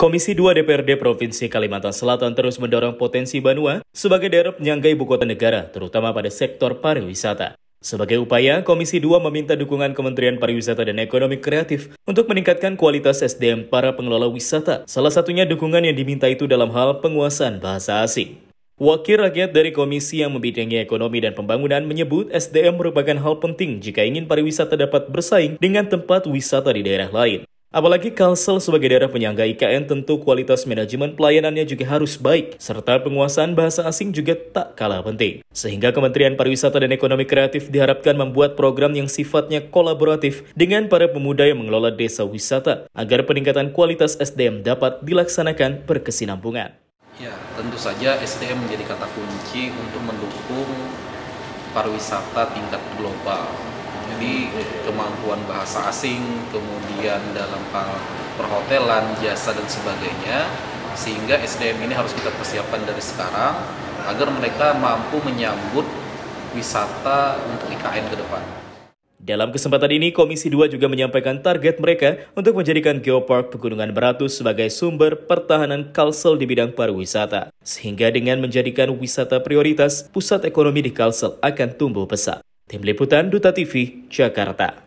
Komisi 2 DPRD Provinsi Kalimantan Selatan terus mendorong potensi Banua sebagai daerah penyangga ibu kota negara, terutama pada sektor pariwisata. Sebagai upaya, Komisi 2 meminta dukungan Kementerian Pariwisata dan Ekonomi Kreatif untuk meningkatkan kualitas SDM para pengelola wisata. Salah satunya dukungan yang diminta itu dalam hal penguasaan bahasa asing. Wakil rakyat dari komisi yang membidangi ekonomi dan pembangunan menyebut SDM merupakan hal penting jika ingin pariwisata dapat bersaing dengan tempat wisata di daerah lain. Apalagi Kalsel sebagai daerah penyangga IKN tentu kualitas manajemen pelayanannya juga harus baik, serta penguasaan bahasa asing juga tak kalah penting. Sehingga Kementerian Pariwisata dan Ekonomi Kreatif diharapkan membuat program yang sifatnya kolaboratif dengan para pemuda yang mengelola desa wisata, agar peningkatan kualitas SDM dapat dilaksanakan berkesinambungan. Ya, tentu saja SDM menjadi kata kunci untuk mendukung pariwisata tingkat global tadi kemampuan bahasa asing, kemudian dalam hal perhotelan, jasa dan sebagainya sehingga SDM ini harus kita persiapkan dari sekarang agar mereka mampu menyambut wisata untuk IKN ke depan. Dalam kesempatan ini, Komisi 2 juga menyampaikan target mereka untuk menjadikan Geopark Pegunungan Beratus sebagai sumber pertahanan Kalsel di bidang pariwisata. Sehingga dengan menjadikan wisata prioritas, pusat ekonomi di Kalsel akan tumbuh pesat. Tim Liputan Duta TV, Jakarta.